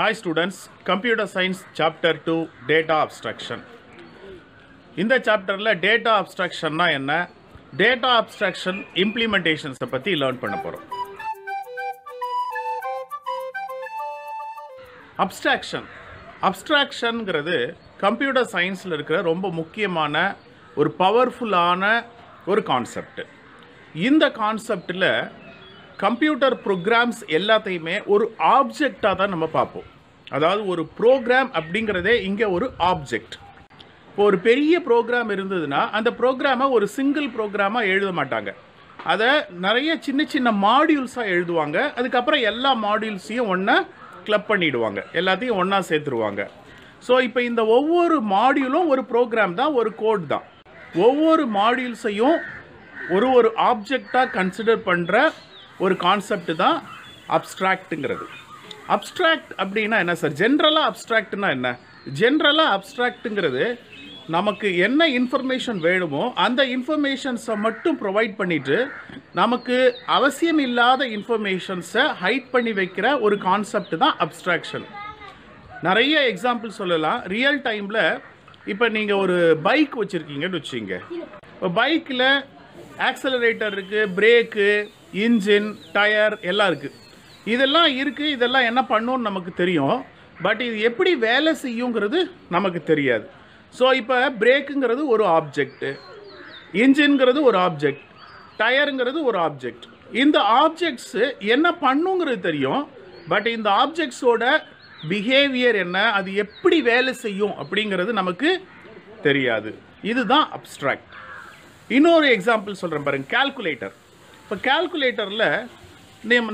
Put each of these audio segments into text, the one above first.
Hi students computer science chapter two data abstraction இந்த சாப்டரில் data அப்ஸ்ட்ரக்ஷன்னா என்ன டேட்டா அப்ஸ்ட்ரக்ஷன் இம்ப்ளிமெண்டேஷன்ஸை பற்றி லேர்ன் பண்ண போகிறோம் அப்ஸ்ட்ராக்ஷன் அப்ஸ்ட்ராக்ஷனுங்கிறது கம்ப்யூட்டர் சயின்ஸில் இருக்கிற ரொம்ப முக்கியமான ஒரு பவர்ஃபுல்லான ஒரு கான்செப்ட் இந்த கான்செப்டில் கம்ப்யூட்டர் ப்ரோக்ராம்ஸ் எல்லாத்தையுமே ஒரு ஆப்ஜெக்டாக தான் நம்ம பார்ப்போம் அதாவது ஒரு ப்ரோக்ராம் அப்படிங்கிறதே இங்கே ஒரு ஆப்ஜெக்ட் இப்போ ஒரு பெரிய ப்ரோக்ராம் இருந்ததுன்னா அந்த ப்ரோக்ராமை ஒரு சிங்கிள் ப்ரோக்ராமாக எழுத மாட்டாங்க அதை நிறைய சின்ன சின்ன மாடியூல்ஸாக எழுதுவாங்க அதுக்கப்புறம் எல்லா மாடியூல்ஸையும் ஒன்றா கிளப் பண்ணிவிடுவாங்க எல்லாத்தையும் ஒன்றா சேர்த்துருவாங்க ஸோ இப்போ இந்த ஒவ்வொரு மாடியூலும் ஒரு ப்ரோக்ராம் தான் ஒரு கோட் தான் ஒவ்வொரு மாடியூல்ஸையும் ஒரு ஒரு ஆப்ஜெக்டாக கன்சிடர் பண்ணுற ஒரு கான்செப்ட் தான் அப்ஸ்ட்ராக்டுங்கிறது அப்ட்ராக்ட் அப்படின்னா என்ன சார் ஜென்ரலாக அப்ட்ராக்ட்னா என்ன ஜென்ரலாக அப்ட்ராக்ட்டுங்கிறது நமக்கு என்ன இன்ஃபர்மேஷன் வேணுமோ அந்த இன்ஃபர்மேஷன்ஸை மட்டும் ப்ரொவைட் பண்ணிவிட்டு நமக்கு அவசியம் இல்லாத இன்ஃபர்மேஷன்ஸை ஹைட் பண்ணி வைக்கிற ஒரு கான்செப்ட் தான் அப்ட்ராக்ஷன் நிறைய எக்ஸாம்பிள் சொல்லலாம் ரியல் டைமில் இப்போ நீங்கள் ஒரு பைக் வச்சுருக்கீங்கன்னு வச்சுங்க இப்போ பைக்கில் ஆக்சலரேட்டர் இருக்குது பிரேக்கு இன்ஜின் டயர் எல்லாம் இருக்குது இதெல்லாம் இருக்குது இதெல்லாம் என்ன பண்ணுன்னு நமக்கு தெரியும் பட் இது எப்படி வேலை செய்யுங்கிறது நமக்கு தெரியாது ஸோ இப்போ பிரேக்குங்கிறது ஒரு ஆப்ஜெக்ட்டு இன்ஜின்ங்கிறது ஒரு ஆப்ஜெக்ட் டயருங்கிறது ஒரு ஆப்ஜெக்ட் இந்த ஆப்ஜெக்ட்ஸு என்ன பண்ணுங்கிறது தெரியும் பட் இந்த ஆப்ஜெக்ட்ஸோட பிஹேவியர் என்ன அது எப்படி வேலை செய்யும் அப்படிங்கிறது நமக்கு தெரியாது இதுதான் அப்ட்ராக்ட் இன்னொரு எக்ஸாம்பிள் சொல்கிறேன் பாருங்கள் கால்குலேட்டர் இப்போ கால்குலேட்டரில்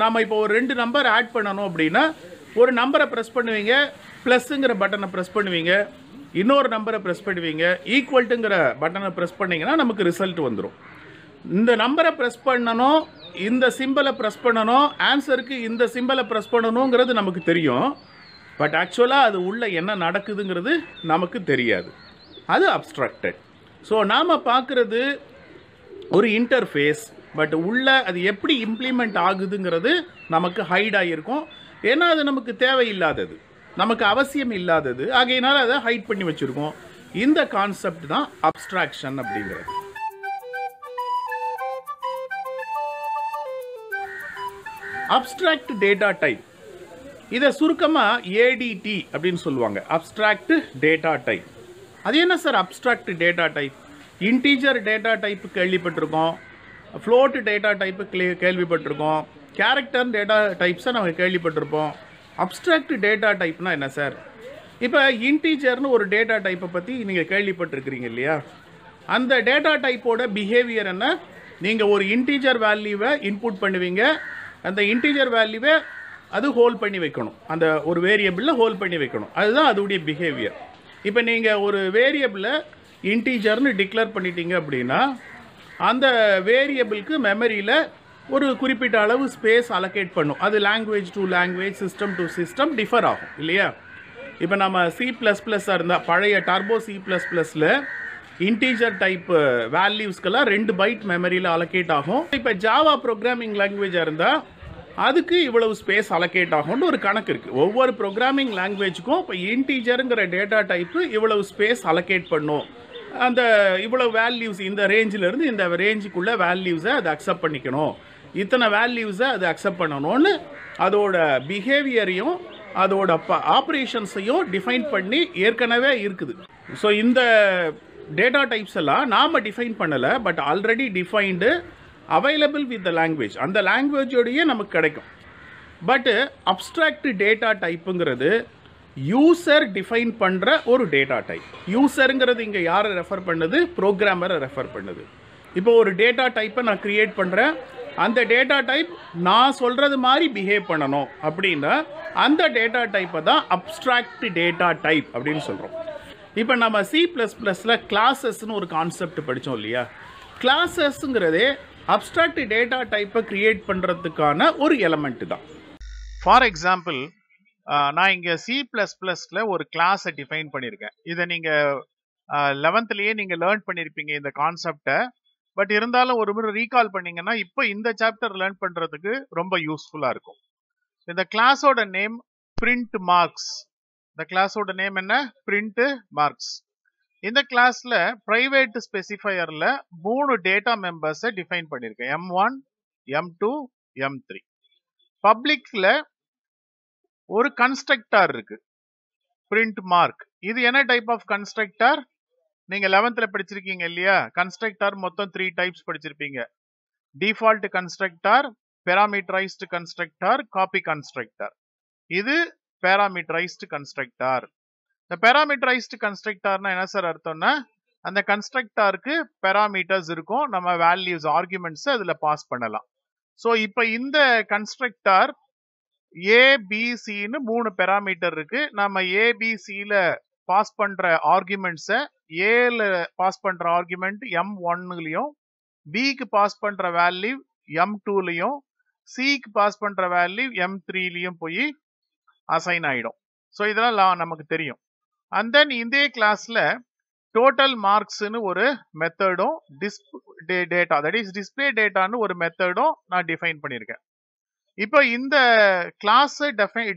நம்ம இப்போ ஒரு ரெண்டு நம்பர் ஆட் பண்ணணும் அப்படின்னா ஒரு நம்பரை ப்ரெஸ் பண்ணுவீங்க ப்ளஸ்ஸுங்கிற பட்டனை ப்ரெஸ் பண்ணுவீங்க இன்னொரு நம்பரை ப்ரெஸ் பண்ணுவீங்க ஈக்குவல்ட்டுங்கிற பட்டனை ப்ரெஸ் பண்ணிங்கன்னா நமக்கு ரிசல்ட் வந்துடும் இந்த நம்பரை ப்ரெஸ் பண்ணணும் இந்த சிம்பிளை ப்ரெஸ் பண்ணணும் ஆன்சருக்கு இந்த சிம்பிளை ப்ரெஸ் பண்ணணுங்கிறது நமக்கு தெரியும் பட் ஆக்சுவலாக அது உள்ளே என்ன நடக்குதுங்கிறது நமக்கு தெரியாது அது அப்ட்ராக்டட் ஸோ நாம் பார்க்குறது ஒரு இன்டர்ஃபேஸ் பட் உள்ளே அது எப்படி இம்ப்ளிமெண்ட் ஆகுதுங்கிறது நமக்கு ஹைட் ஆகியிருக்கும் ஏன்னா அது நமக்கு தேவையில்லாதது நமக்கு அவசியம் இல்லாதது ஆகையினால் அதை ஹைட் பண்ணி வச்சுருக்கோம் இந்த கான்செப்ட் தான் அப்ஸ்ட்ராக்ஷன் அப்படிங்கிறது அப்ட்ராக்ட் டேட்டா டைப் இதை சுருக்கமாக ஏடிடி அப்படின்னு சொல்லுவாங்க அப்ட்ராக்ட் டேட்டா டைப் அது என்ன sir abstract data type integer data type கேள்விப்பட்டிருக்கோம் ஃப்ளோட்டு டேட்டா டைப்பு கிளே கேள்விப்பட்டிருக்கோம் கேரக்டர் டேட்டா டைப்ஸை நம்ம கேள்விப்பட்டிருப்போம் அப்ட்ராக்ட் டேட்டா டைப்னா என்ன சார் இப்போ இன்டீஜர்னு ஒரு டேட்டா டைப்பை பற்றி நீங்கள் கேள்விப்பட்டிருக்கிறீங்க இல்லையா அந்த டேட்டா டைப்போட பிஹேவியர் என்ன நீங்கள் ஒரு இன்டீஜர் வேல்யூவை இன்புட் பண்ணுவீங்க அந்த இன்டீஜர் வேல்யூவை அது ஹோல்ட் பண்ணி வைக்கணும் அந்த ஒரு வேரியபிளில் ஹோல்ட் பண்ணி வைக்கணும் அதுதான் அதோடைய பிஹேவியர் இப்போ நீங்கள் ஒரு வேரியபிளை இன்டீஜர்னு டிக்ளேர் பண்ணிட்டீங்க அப்படின்னா அந்த வேரியபிளுக்கு மெமரியில் ஒரு குறிப்பிட்ட அளவு ஸ்பேஸ் அலோகேட் பண்ணும் அது language to language system to system differ ஆகும் இல்லையா இப்போ நம்ம சி ப்ளஸ் ப்ளஸ்ஸாக இருந்தால் பழைய டர்போ சி ப்ளஸ் ப்ளஸில் இன்டீஜர் டைப் வேல்யூஸ்க்கெல்லாம் ரெண்டு பைட் மெமரியில் அலோகேட் ஆகும் இப்போ ஜாவா ப்ரோக்ராமிங் லாங்குவேஜாக இருந்தால் அதுக்கு இவ்வளவு ஸ்பேஸ் அலோகேட் ஆகும்னு ஒரு கணக்கு இருக்குது ஒவ்வொரு ப்ரோக்ராமிங் லாங்குவேஜுக்கும் இப்போ இன்டீஜருங்கிற டேட்டா டைப்பு இவ்வளவு ஸ்பேஸ் அலோகேட் பண்ணும் அந்த இவ்வளோ வேல்யூஸ் இந்த ரேஞ்சிலேருந்து இந்த ரேஞ்சுக்குள்ளே வேல்யூஸை அதை அக்செப்ட் பண்ணிக்கணும் இத்தனை வேல்யூஸை அது அக்செப்ட் பண்ணணும்னு அதோட பிஹேவியரையும் அதோட ஆப்ரேஷன்ஸையும் டிஃபைன் பண்ணி ஏற்கனவே இருக்குது ஸோ இந்த டேட்டா டைப்ஸ் எல்லாம் நாம் டிஃபைன் பண்ணலை but already defined available with the language அந்த லாங்குவேஜோடையே நமக்கு கிடைக்கும் பட்டு அப்ட்ராக்ட் டேட்டா டைப்புங்கிறது யூசர் டிஃபைன் பண்ணுற ஒரு டேட்டா டைப் யூசருங்கிறது இங்கே யாரை ரெஃபர் பண்ணுது ப்ரோக்ராமரை ரெஃபர் பண்ணுது இப்போ ஒரு டேட்டா டைப்பை நான் க்ரியேட் பண்ணுறேன் அந்த டேட்டா டைப் நான் சொல்கிறது மாதிரி பிஹேவ் பண்ணணும் அப்படின்னா அந்த டேட்டா டைப்பை தான் அப்ட்ராக்ட் டேட்டா டைப் அப்படின்னு சொல்கிறோம் இப்போ நம்ம சி ப்ளஸ் ப்ளஸில் கிளாஸஸ்னு ஒரு கான்செப்ட் படித்தோம் இல்லையா கிளாஸஸ்ங்கிறதே அப்ட்ராக்ட் டேட்டா டைப்பை க்ரியேட் பண்ணுறதுக்கான ஒரு எலமெண்ட்டு தான் ஃபார் எக்ஸாம்பிள் நான் இங்கே சி ப்ளஸ் ப்ளஸில் ஒரு கிளாஸை டிஃபைன் பண்ணியிருக்கேன் இதை நீங்கள் லெவன்த்லேயே நீங்கள் லேர்ன் பண்ணியிருப்பீங்க இந்த கான்செப்டை பட் இருந்தாலும் ஒரு முறை ரீகால் பண்ணீங்கன்னா இப்போ இந்த சாப்டர் லேர்ன் பண்ணுறதுக்கு ரொம்ப யூஸ்ஃபுல்லாக இருக்கும் இந்த கிளாஸோட நேம் பிரிண்ட் மார்க்ஸ் இந்த கிளாஸோட நேம் என்ன பிரிண்ட் மார்க்ஸ் இந்த கிளாஸ்ல பிரைவேட் ஸ்பெசிஃபையரில் மூணு டேட்டா மெம்பர்ஸை டிஃபைன் பண்ணியிருக்கேன் M one M two M three பப்ளிக்ல ஒரு கன்ஸ்ட்ரக்டர் இருக்கு பிரிண்ட் மார்க் இது என்ன டைப் ஆஃப் கன்ஸ்ட்ரக்டர் நீங்க லெவன்த்ல படிச்சிருக்கீங்க இல்லையா கன்ஸ்ட்ரக்டர் மொத்தம் த்ரீ டைப்ஸ் படிச்சிருப்பீங்க default constructor parameterized constructor copy constructor இது பேராமீட்டரைஸ்டு கன்ஸ்ட்ரக்டர் இந்த பேராமீட்டரைஸ்டு கன்ஸ்ட்ரக்டர்னா என்ன சார் அர்த்தம்னா அந்த கன்ஸ்ட்ரக்டருக்கு பேராமீட்டர்ஸ் இருக்கும் நம்ம வேல்யூஸ் ஆர்குமெண்ட்ஸ் அதில் பாஸ் பண்ணலாம் ஸோ இப்போ இந்த கன்ஸ்ட்ரக்டர் ஏபிசின்னு மூணு பெராமீட்டர் இருக்கு நம்ம ஏபிசியில பாஸ் பண்ற ஆர்குமெண்ட்ஸ ஏல பாஸ் பண்ற ஆர்குமெண்ட் எம் ஒன்னுலையும் பிக்கு பாஸ் பண்ற வேல்யூ எம் டூலையும் சிக்கு பாஸ் பண்ற வேல்யூ எம் த்ரீலையும் போய் அசைன் ஆயிடும் ஸோ இதெல்லாம் நமக்கு தெரியும் அண்ட் தென் இதே கிளாஸ்ல டோட்டல் மார்க்ஸ்னு ஒரு மெத்தடும் display data that is display டேட்டான்னு ஒரு மெத்தடும் நான் டிஃபைன் பண்ணியிருக்கேன் இப்போ இந்த கிளாஸ்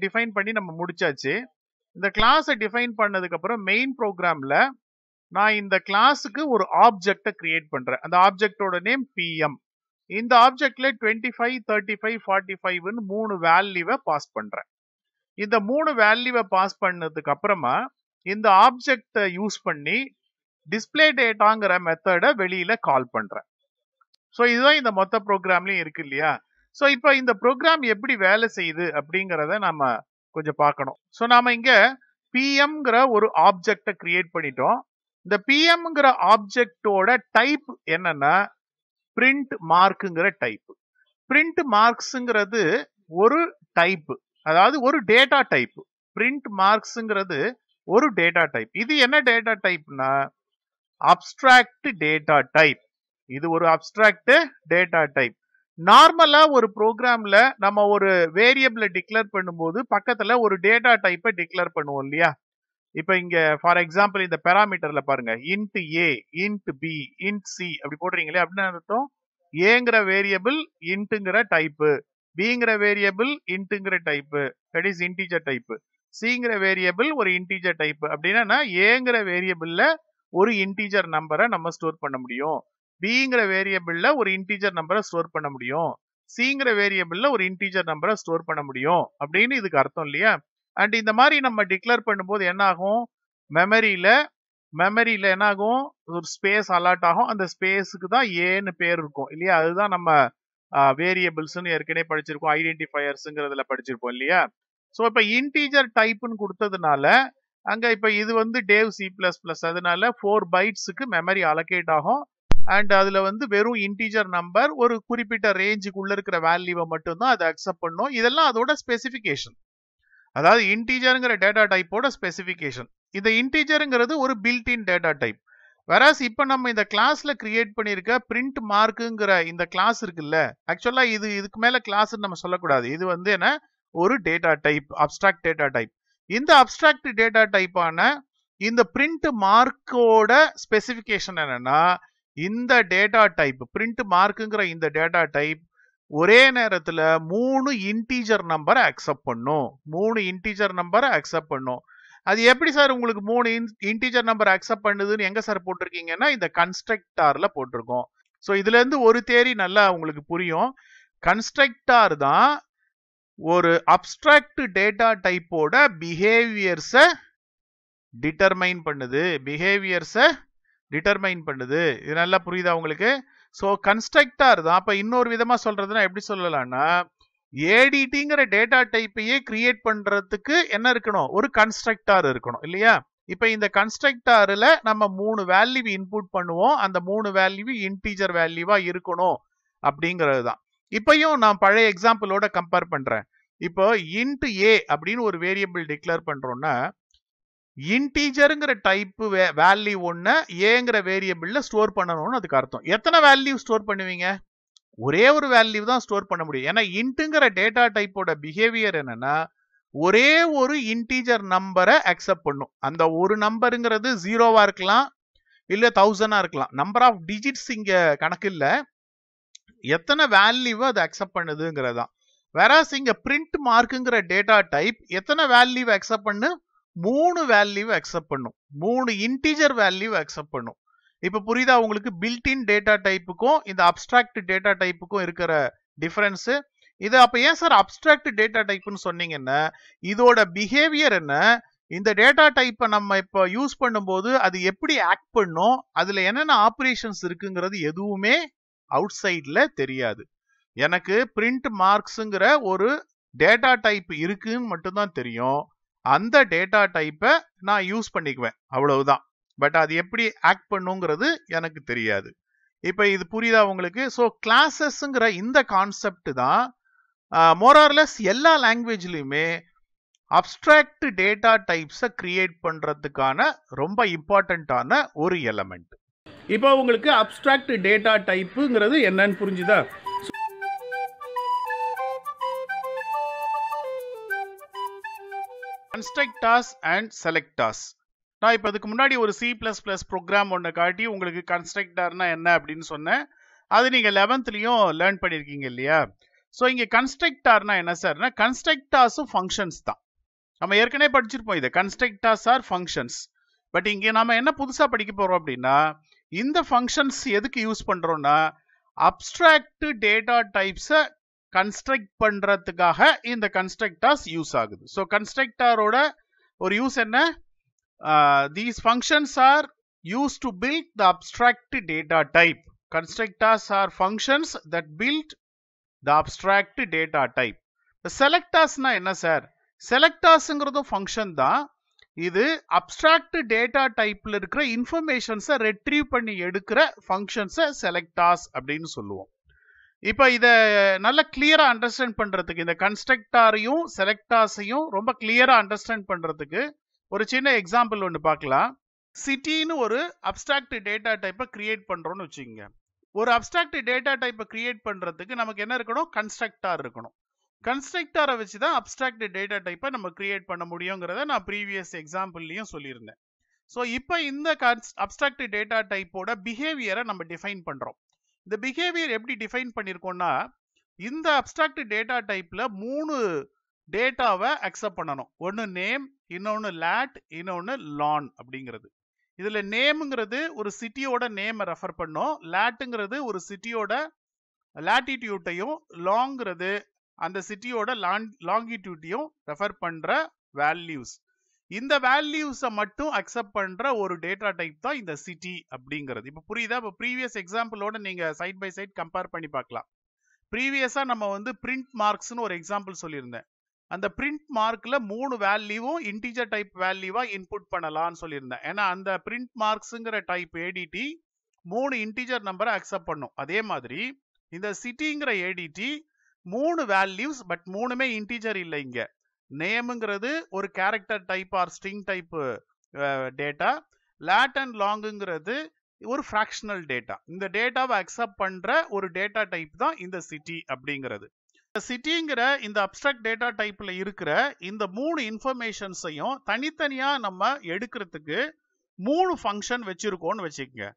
டிஃபைன் பண்ணி நம்ம முடிச்சாச்சு இந்த கிளாஸை டிஃபைன் பண்ணதுக்கப்புறம் மெயின் ப்ரோக்ராமில் நான் இந்த கிளாஸுக்கு ஒரு ஆப்ஜெக்டை கிரியேட் பண்ணுறேன் அந்த ஆப்ஜெக்டோட நேம் பிஎம் இந்த ஆப்ஜெக்ட்ல twenty five thirty five forty ஃபைவ்னு மூணு வேல்யூவை பாஸ் பண்ணுறேன் இந்த மூணு வேல்யூவை பாஸ் பண்ணதுக்கு அப்புறமா இந்த ஆப்ஜெக்டை யூஸ் பண்ணி டிஸ்பிளே டேட்டாங்கிற மெத்தடை வெளியில கால் பண்ணுறேன் ஸோ இதுதான் இந்த மொத்த ப்ரோக்ராம்லேயும் இருக்கு இல்லையா ஸோ இப்போ இந்த ப்ரோக்ராம் எப்படி வேலை செய்யுது அப்படிங்கிறத நம்ம கொஞ்சம் பார்க்கணும் ஸோ நாம் இங்கே பிஎம்ங்கிற ஒரு ஆப்ஜெக்டை கிரியேட் பண்ணிட்டோம் இந்த பிஎம்ங்கிற ஆப்ஜெக்டோட டைப் என்னன்னா பிரிண்ட் மார்க்குங்கிற டைப் பிரிண்ட் மார்க்ஸுங்கிறது ஒரு டைப் அதாவது ஒரு டேட்டா டைப் பிரிண்ட் மார்க்ஸுங்கிறது ஒரு டேட்டா டைப் இது என்ன டேட்டா டைப்னா அப்டிராக்ட் டேட்டா டைப் இது ஒரு அப்டிராக்ட் டேட்டா டைப் நார்மலா ஒரு ப்ரோக்ராம்ல நம்ம ஒரு வேரியபிளை டிக்ளேர் பண்ணும்போது பக்கத்துல ஒரு டேட்டா டைப்பை டிக்ளேர் பண்ணுவோம் இல்லையா இப்ப இங்க ஃபார் எக்ஸாம்பிள் இந்த பேராமீட்டர்ல பாருங்க int A int B int C அப்படி போடுறீங்களே அப்படின்னு அர்த்தம் ஏங்கிற வேரியபிள் இன்ட்டுங்கிற டைப்பு பிங்கிற வேரியபிள் இன்ட்டுங்கிற type that is integer type சிங்கிற வேரியபிள் ஒரு இன்டீஜர் டைப்பு அப்படின்னா ஏங்கிற வேரியபிள்ல ஒரு இன்டீஜர் நம்பரை நம்ம ஸ்டோர் பண்ண முடியும் பிங்கிற வேரியபிள்ல ஒரு இன்டீஜர் நம்பரை ஸ்டோர் பண்ண முடியும் சிங்கிற வேரியபிள்ல ஒரு இன்டீஜர் நம்பரை ஸ்டோர் பண்ண முடியும் அப்படின்னு இதுக்கு அர்த்தம் இல்லையா அண்ட் இந்த மாதிரி நம்ம டிக்ளேர் பண்ணும்போது என்ன ஆகும் மெமரியில மெமரியில என்ன ஆகும் ஒரு ஸ்பேஸ் அலாட் ஆகும் அந்த ஸ்பேஸுக்கு தான் ஏன்னு பேர் இருக்கும் இல்லையா அதுதான் நம்ம வேரியபிள்ஸ்னு ஏற்கனவே படிச்சிருக்கோம் ஐடென்டிஃபயர்ஸுங்கிறதுல படிச்சிருப்போம் இல்லையா ஸோ இப்போ இன்டீஜர் டைப்புன்னு கொடுத்ததுனால அங்கே இப்போ இது வந்து டேவ் சி பிளஸ் பிளஸ் அதனால ஃபோர் பைட்ஸுக்கு மெமரி அலோகேட் ஆகும் அண்ட் அதில் வந்து வெறும் இன்டீஜர் நம்பர் ஒரு குறிப்பிட்ட ரேஞ்சுக்குள்ளே இருக்கிற வேல்யூவை மட்டும்தான் அதை அக்செப்ட் பண்ணும் இதெல்லாம் அதோட ஸ்பெசிஃபிகேஷன் அதாவது இன்டீஜருங்கிற டேட்டா டைப்போட ஸ்பெசிஃபிகேஷன் இந்த இன்டீஜருங்கிறது ஒரு பில்டின் டேட்டா டைப் வராஸ் இப்போ நம்ம இந்த கிளாஸில் கிரியேட் பண்ணியிருக்க பிரிண்ட் மார்க்குங்கிற இந்த கிளாஸ் இருக்குல்ல ஆக்சுவலாக இது இதுக்கு மேலே கிளாஸ்ன்னு நம்ம சொல்லக்கூடாது இது வந்து என்ன ஒரு data type abstract data type இந்த அப்ட்ராக்ட் டேட்டா டைப்பான இந்த பிரிண்ட் மார்க்கோட ஸ்பெசிஃபிகேஷன் என்னன்னா இந்த டேட்டா டைப் பிரிண்ட் மார்க்குங்கிற இந்த டேட்டா டைப் ஒரே நேரத்தில் மூணு இன்டீஜர் நம்பரை அக்செப்ட் பண்ணும் மூணு இன்டீஜர் நம்பரை அக்செப்ட் பண்ணும் அது எப்படி சார் உங்களுக்கு மூணு இன்டீஜர் நம்பர் அக்செப்ட் பண்ணுதுன்னு எங்கே சார் போட்டிருக்கீங்கன்னா இந்த கன்ஸ்ட்ரக்டாரில் போட்டிருக்கோம் ஸோ இதுலேருந்து ஒரு தேரி நல்லா உங்களுக்கு புரியும் கன்ஸ்ட்ரக்டார் தான் ஒரு அப்ட்ராக்ட் டேட்டா டைப்போட பிஹேவியர்ஸை டிட்டர்மைன் பண்ணுது பிஹேவியர்ஸை டிட்டர்மைன் பண்ணுது இது நல்லா புரியுதா உங்களுக்கு ஸோ கன்ஸ்ட்ரக்டாக இருக்கும் அப்போ இன்னொரு விதமாக சொல்கிறதுனா எப்படி சொல்லலாம்னா ஏடிடிங்கிற டேட்டா டைப்பையே கிரியேட் பண்ணுறதுக்கு என்ன இருக்கணும் ஒரு கன்ஸ்ட்ரக்டார் இருக்கணும் இல்லையா இப்போ இந்த கன்ஸ்ட்ரக்டாரில் நம்ம மூணு வேல்யூ இன்புட் பண்ணுவோம் அந்த மூணு வேல்யூ இன்டீஜர் வேல்யூவாக இருக்கணும் அப்படிங்கிறது தான் இப்பையும் நான் பழைய எக்ஸாம்பிளோட கம்பேர் பண்ணுறேன் இப்போ இன்ட் ஏ அப்படின்னு ஒரு வேரியபிள் டிக்ளேர் பண்ணுறோன்னா இன்டீஜருங்கிற டைப்பு வே வேல்யூ ஒன்று ஏங்கிற வேரியபிளில் ஸ்டோர் பண்ணணும்னு அதுக்கு அர்த்தம் எத்தனை வேல்யூ ஸ்டோர் பண்ணுவீங்க ஒரே ஒரு வேல்யூ தான் ஸ்டோர் பண்ண முடியும் ஏன்னா இன்ட்டுங்கிற டேட்டா டைப்போட பிஹேவியர் என்னென்னா ஒரே ஒரு இன்டீஜர் நம்பரை அக்செப்ட் பண்ணும் அந்த ஒரு நம்பருங்கிறது ஜீரோவாக இருக்கலாம் இல்லை தௌசண்டாக இருக்கலாம் நம்பர் ஆஃப் டிஜிட்ஸ் இங்கே கணக்கு இல்லை எத்தனை வேல்யூவை அதை அக்செப்ட் பண்ணுதுங்கிறதான் வேற இங்கே பிரிண்ட் மார்க்குங்கிற டேட்டா டைப் எத்தனை வேல்யூவை அக்செப்ட் பண்ணு மூணு வேல்யூ அக்செப்ட் பண்ணும் மூணு இன்டீஜர் வேல்யூ அக்செப்ட் பண்ணும் இப்போ புரியுதா உங்களுக்கு பில்டின் டேட்டா டைப்புக்கும் இந்த அப்ட்ராக்ட் டேட்டா டைப்புக்கும் இருக்கிற டிஃபரன்ஸு இது அப்போ ஏன் சார் அப்ட்ராக்ட் டேட்டா டைப்புன்னு சொன்னீங்கன்னா இதோட பிஹேவியர் என்ன இந்த டேட்டா டைப்பை நம்ம இப்போ யூஸ் பண்ணும்போது அது எப்படி ஆக்ட் பண்ணும் அதில் என்னென்ன ஆப்ரேஷன்ஸ் இருக்குங்கிறது எதுவுமே அவுட் சைடில் தெரியாது எனக்கு பிரிண்ட் மார்க்ஸுங்கிற ஒரு டேட்டா டைப் இருக்குன்னு மட்டும்தான் தெரியும் அந்த டேட்டா டைப்பை நான் யூஸ் பண்ணிக்குவேன் அவ்வளவுதான் பட் அது எப்படி ஆக்ட் பண்ணுங்கிறது எனக்கு தெரியாது இப்போ இது புரியுதா உங்களுக்கு ஸோ கிளாஸஸ்ங்கிற இந்த கான்செப்ட் தான் மோரார்லெஸ் எல்லா லாங்குவேஜ்லையுமே அப்ட்ராக்ட் டேட்டா டைப்ஸை கிரியேட் பண்ணுறதுக்கான ரொம்ப இம்பார்ட்டண்ட்டான ஒரு எலமெண்ட் இப்போ உங்களுக்கு அப்ட்ராக்ட் டேட்டா டைப்புங்கிறது என்னன்னு புரிஞ்சுதா constructors and selectors நான் இப்போ அதுக்கு முன்னாடி ஒரு சி ப்ளஸ் ப்ளஸ் ப்ரோக்ராம் ஒன்று காட்டி உங்களுக்கு கன்ஸ்ட்ரக்டார்னா என்ன அப்படின்னு சொன்னேன் அது நீங்கள் லெவன்த்லேயும் லேர்ன் பண்ணியிருக்கீங்க இல்லையா ஸோ இங்கே கன்ஸ்ட்ரக்டார்னா என்ன சார்னா கன்ஸ்ட்ரக்டார்ஸும் ஃபங்க்ஷன்ஸ் தான் நம்ம ஏற்கனவே படிச்சிருப்போம் இதை கன்ஸ்ட்ரக்டாஸ் ஆர் ஃபங்க்ஷன்ஸ் பட் இங்கே நம்ம என்ன புதுசாக படிக்க போகிறோம் அப்படின்னா இந்த ஃபங்க்ஷன்ஸ் எதுக்கு யூஸ் பண்ணுறோன்னா அப்ட்ராக்ட் டேட்டா டைப்ஸை கன்ஸ்ட்ரக்ட் பண்ணுறதுக்காக இந்த கன்ஸ்ட்ரக்டார்ஸ் யூஸ் ஆகுது ஸோ கன்ஸ்ட்ரக்டாரோட ஒரு யூஸ் என்ன these functions are used to build the abstract data type constructors are functions that build the abstract data type. The selectors நா என்ன சார் selectorsங்கிறது function தான் இது abstract data typeல இருக்கிற informations retrieve பண்ணி எடுக்கிற functions selectors அப்படின்னு சொல்லுவோம் இப்போ இதை நல்ல கிளியராக அண்டர்ஸ்டாண்ட் பண்ணுறதுக்கு இந்த கன்ஸ்ட்ரக்டாரையும் செலக்டாஸையும் ரொம்ப கிளியராக அண்டர்ஸ்டாண்ட் பண்ணுறதுக்கு ஒரு சின்ன எக்ஸாம்பிள் ஒன்று பார்க்கலாம் சிட்டின்னு ஒரு அப்டிராக்ட் டேட்டா டைப்பை கிரியேட் பண்ணுறோன்னு வச்சுக்கோங்க ஒரு அப்டிராக்ட் டேட்டா டைப்பை கிரியேட் பண்ணுறதுக்கு நமக்கு என்ன இருக்கணும் கன்ஸ்ட்ரக்டார் இருக்கணும் கன்ஸ்ட்ரக்டாரை வச்சு தான் அப்டிராக்ட் டேட்டா டைப்பை நம்ம கிரியேட் பண்ண முடியுங்கிறத நான் ப்ரீவியஸ் எக்ஸாம்பிள்லையும் சொல்லியிருந்தேன் ஸோ இப்போ இந்த கன்ஸ் அப்டிராக்ட் டேட்டா டைப்போட பிஹேவியரை நம்ம டிஃபைன் பண்ணுறோம் இந்த பிஹேவியர் எப்படி டிஃபைன் பண்ணியிருக்கோம்னா இந்த அப்டிராக்ட் டேட்டா டைப்பில் மூணு டேட்டாவை அக்செப்ட் பண்ணணும் ஒன்று நேம் இன்னொன்று லேட் இன்னொன்று லான் அப்படிங்கிறது இதில் நேமுங்கிறது ஒரு சிட்டியோட நேமை ரெஃபர் பண்ணும் லேட்டுங்கிறது ஒரு சிட்டியோட லேட்டிடியூட்டையும் லாங்கிறது அந்த சிட்டியோட லாங் லாங்கிடியூட்டையும் ரெஃபர் பண்ணுற வேல்யூஸ் இந்த வேல்யூஸை மட்டும் அக்செப்ட் பண்ணுற ஒரு டேட்டா டைப் தான் இந்த சிட்டி அப்படிங்கிறது இப்போ புரியுதா இப்போ ப்ரீவியஸ் எக்ஸாம்பிளோட நீங்கள் சைட் பை சைட் கம்பேர் பண்ணி பார்க்கலாம் ப்ரீவியஸாக நம்ம வந்து பிரிண்ட் மார்க்ஸ்னு ஒரு எக்ஸாம்பிள் சொல்லியிருந்தேன் அந்த பிரிண்ட் மார்க்கில் மூணு வேல்யூவும் இன்டிஜர் டைப் வேல்யூவாக இன்புட் பண்ணலாம்னு சொல்லியிருந்தேன் ஏன்னா அந்த பிரிண்ட் மார்க்ஸுங்கிற டைப் ஏடிடி மூணு இன்டிஜர் நம்பரை அக்செப்ட் பண்ணும் அதே மாதிரி இந்த சிட்டிங்கிற ஏடிடி மூணு வேல்யூஸ் பட் மூணுமே இன்டிஜர் இல்லை இங்கே நேமுங்கிறது ஒரு character type or string type data lat and லாங்குங்கிறது ஒரு ஃப்ராக்ஷனல் டேட்டா இந்த டேட்டாவை அக்செப்ட் பண்ணுற ஒரு டேட்டா டைப் தான் இந்த சிட்டி அப்படிங்கிறது சிட்டிங்கிற இந்த அப்ட்ராக்ட் டேட்டா டைப்பில் இருக்கிற இந்த மூணு இன்ஃபர்மேஷன்ஸையும் தனித்தனியாக நம்ம எடுக்கிறதுக்கு மூணு ஃபங்க்ஷன் வச்சுருக்கோம்னு வச்சுக்கோங்க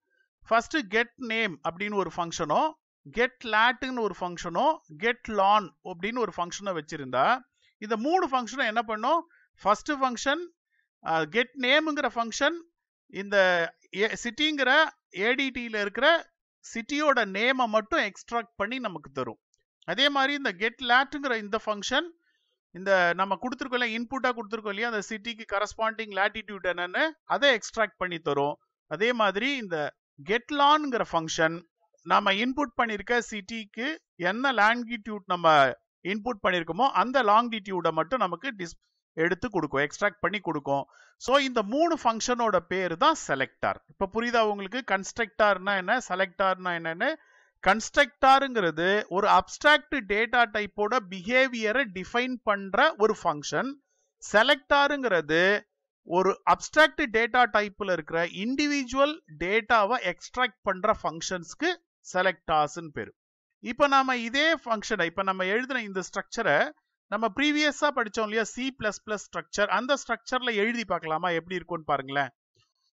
ஃபஸ்ட்டு கெட் நேம் அப்படின்னு ஒரு ஃபங்க்ஷனோ கெட் லேட்டுன்னு ஒரு ஃபங்க்ஷனோ கெட் லான் அப்படின்னு ஒரு ஃபங்க்ஷனை வச்சுருந்தா இந்த மூணு ஃபங்க்ஷனும் என்ன பண்ணும் ஃபஸ்ட்டு ஃபங்க்ஷன் கெட் நேமுங்கிற ஃபங்க்ஷன் இந்த சிட்டிங்கிற ஏடிடியில் இருக்கிற சிட்டியோட நேமை மட்டும் எக்ஸ்ட்ராக்ட் பண்ணி நமக்கு தரும் அதே மாதிரி இந்த கெட் லேட்டுங்கிற இந்த ஃபங்க்ஷன் இந்த நம்ம கொடுத்துருக்கோம் இல்லையா இன்புட்டாக கொடுத்துருக்கோம் இல்லையா அந்த சிட்டிக்கு கரஸ்பாண்டிங் லேட்டிடியூட் என்னென்னு அதை எக்ஸ்ட்ராக்ட் பண்ணி தரும் அதே மாதிரி இந்த கெட் லான்ங்கிற ஃபங்க்ஷன் நம்ம இன்புட் பண்ணியிருக்க சிட்டிக்கு என்ன லேண்ட்யூட் நம்ம இன்புட் பண்ணியிருக்கோமோ அந்த லாங்கிடியூடை மட்டும் நமக்கு டிஸ் எடுத்து கொடுக்கும் எக்ஸ்ட்ராக்ட் பண்ணி கொடுக்கும் ஸோ இந்த மூணு ஃபங்க்ஷனோட பேர் தான் செலக்டார் இப்போ புரியுதா உங்களுக்கு கன்ஸ்ட்ரக்டார்னா என்ன செலக்டார்னா என்னன்னு கன்ஸ்ட்ரக்டாருங்கிறது ஒரு அப்டிராக்ட் டேட்டா டைப்போட பிஹேவியரை டிஃபைன் பண்ணுற ஒரு ஃபங்க்ஷன் செலக்டாருங்கிறது ஒரு அப்டிராக்ட் டேட்டா டைப்பில் இருக்கிற இண்டிவிஜுவல் டேட்டாவை எக்ஸ்ட்ராக்ட் பண்ணுற ஃபங்க்ஷன்ஸ்க்கு செலக்டாஸ்ன்னு பேர் இப்போ நாம இதே ஃபங்க்ஷனை இப்போ நம்ம எழுதின இந்த ஸ்ட்ரக்சரை நம்ம ப்ரீவியஸாக படித்தோம் இல்லையா சி ப்ளஸ் ப்ளஸ் ஸ்ட்ரக்சர் அந்த ஸ்ட்ரக்சரில் எழுதி பார்க்கலாமா எப்படி இருக்கும்னு பாருங்களேன்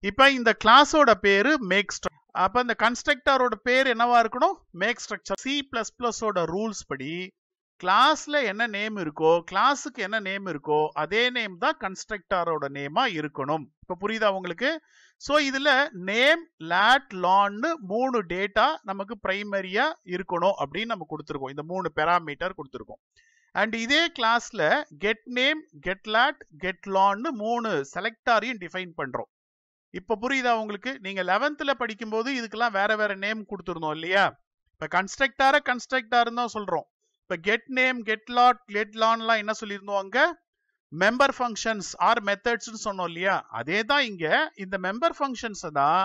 இப்போ இந்த கிளாஸோட பேர் மேக் ஸ்ட்ரக் அப்போ இந்த கன்ஸ்ட்ரக்டரோட பேர் என்னவா இருக்கணும் மேக் ஸ்ட்ரக்சர் சி ப்ளஸ் ப்ளஸோட ரூல்ஸ் படி கிளாஸில் என்ன நேம் இருக்கோ கிளாஸுக்கு என்ன நேம் இருக்கோ அதே நேம் தான் கன்ஸ்ட்ரக்டரோட நேமாக இருக்கணும் இப்போ புரியுதா உங்களுக்கு ஸோ இதில் நேம் லேட் லான்னு மூணு டேட்டா நமக்கு ப்ரைமரியாக இருக்கணும் அப்படின்னு நம்ம கொடுத்துருக்கோம் இந்த மூணு பெராமீட்டர் கொடுத்துருக்கோம் அண்ட் இதே கிளாஸில் get name get lat get லான்னு மூணு செலக்டாரையும் டிஃபைன் பண்ணுறோம் இப்போ புரியுதா உங்களுக்கு நீங்கள் லெவன்த்தில் படிக்கும்போது இதுக்கெல்லாம் வேற வேற நேம் கொடுத்துருந்தோம் இல்லையா இப்போ கன்ஸ்ட்ரக்டாரை கன்ஸ்ட்ரக்டாருன்னு தான் சொல்கிறோம் இப்போ get name get lat get லான்லாம் என்ன சொல்லியிருந்தோம் அங்கே மெம்பர் ஃபங்க்ஷன்ஸ் ஆர் மெத்தட்ஸ்னு சொன்னோம் இல்லையா அதே தான் இங்க இந்த மெம்பர் ஃபங்க்ஷன்ஸை தான்